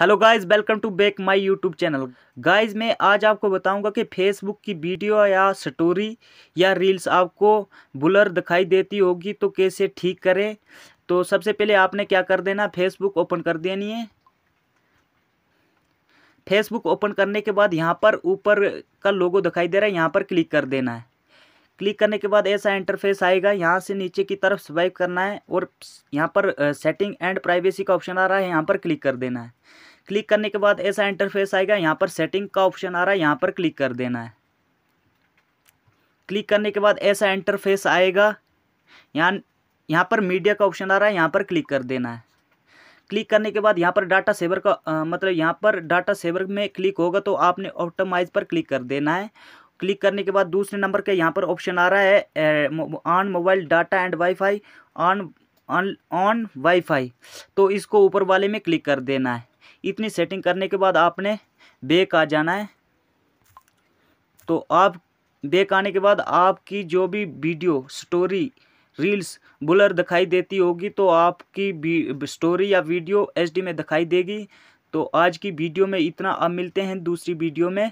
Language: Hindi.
hello guys welcome to back my YouTube channel guys मैं आज आपको बताऊंगा कि फेसबुक की वीडियो या स्टोरी या रील्स आपको बुलर दिखाई देती होगी तो कैसे ठीक करें तो सबसे पहले आपने क्या कर देना फेसबुक ओपन कर देनी है फेसबुक ओपन करने के बाद यहाँ पर ऊपर का लोगो दिखाई दे रहा है यहाँ पर क्लिक कर देना है क्लिक करने के बाद ऐसा इंटरफेस आएगा यहाँ से नीचे की तरफ स्वाइप करना है और यहाँ पर सेटिंग एंड प्राइवेसी का ऑप्शन आ रहा है यहाँ पर क्लिक कर देना है क्लिक करने के बाद ऐसा इंटरफेस आएगा यहाँ पर सेटिंग का ऑप्शन आ रहा है यहाँ पर क्लिक कर देना है क्लिक करने के बाद ऐसा इंटरफेस आएगा यहाँ यहाँ पर मीडिया का ऑप्शन आ रहा है यहाँ पर क्लिक कर देना है क्लिक करने के बाद यहाँ पर डाटा सेवर का आ, मतलब यहाँ पर डाटा सेवर में क्लिक होगा तो आपने ऑप्टोमाइज पर क्लिक कर देना है क्लिक करने के बाद दूसरे नंबर का यहाँ पर ऑप्शन आ रहा है on mobile data and wifi on on on wifi तो इसको ऊपर वाले में क्लिक कर देना है इतनी सेटिंग करने के बाद आपने बेक आ जाना है तो आप बेक आने के बाद आपकी जो भी वीडियो स्टोरी रील्स बुलर दिखाई देती होगी तो आपकी स्टोरी या वीडियो एचडी में दिखाई देगी तो आज की वीडियो में इतना अब मिलते हैं दूसरी वीडियो में